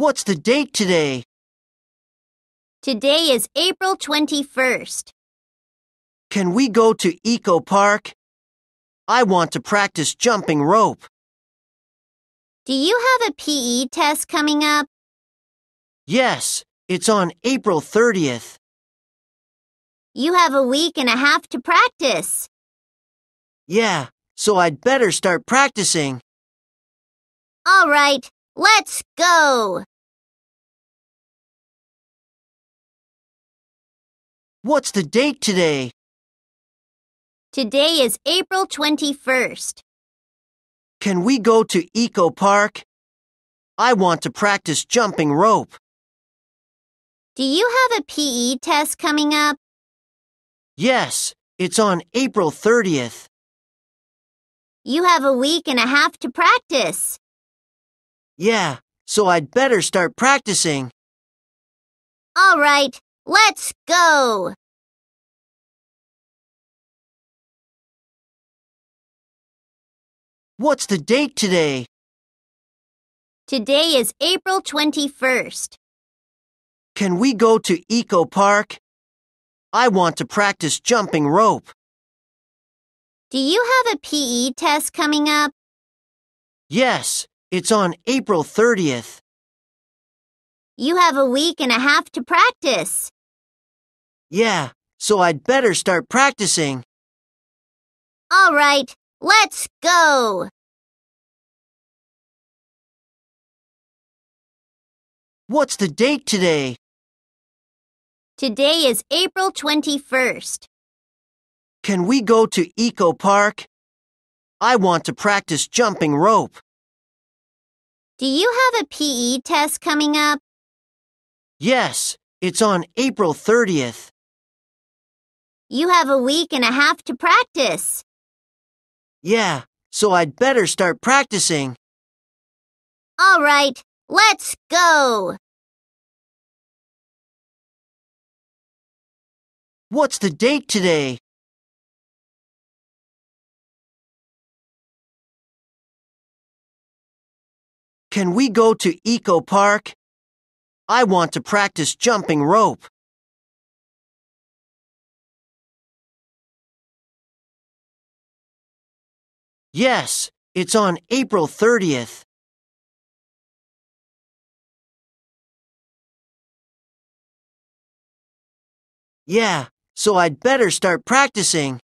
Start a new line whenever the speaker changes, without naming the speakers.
What's the date today?
Today is April 21st.
Can we go to Eco Park? I want to practice jumping rope.
Do you have a PE test coming up?
Yes, it's on April 30th.
You have a week and a half to practice.
Yeah, so I'd better start practicing.
All right, let's go.
What's the date today?
Today is April 21st.
Can we go to Eco Park? I want to practice jumping rope.
Do you have a PE test coming up?
Yes, it's on April 30th.
You have a week and a half to practice.
Yeah, so I'd better start practicing.
All right, Let's go!
What's the date
today?
Today is April 21st.
Can we go to Eco Park? I want to practice jumping rope.
Do you have a PE test coming up?
Yes, it's on April 30th.
You have a week and a half to practice.
Yeah, so I'd better start practicing.
All right, let's go.
What's the date
today?
Today is April 21st.
Can we go to Eco Park? I want to practice jumping rope.
Do you have a PE test coming up?
Yes, it's on April 30th.
You have a week and a half to practice.
Yeah, so I'd better start practicing.
All right, let's go.
What's the date today? Can we go to Eco Park? I want to practice jumping rope. Yes, it's on April 30th. Yeah, so I'd better start practicing.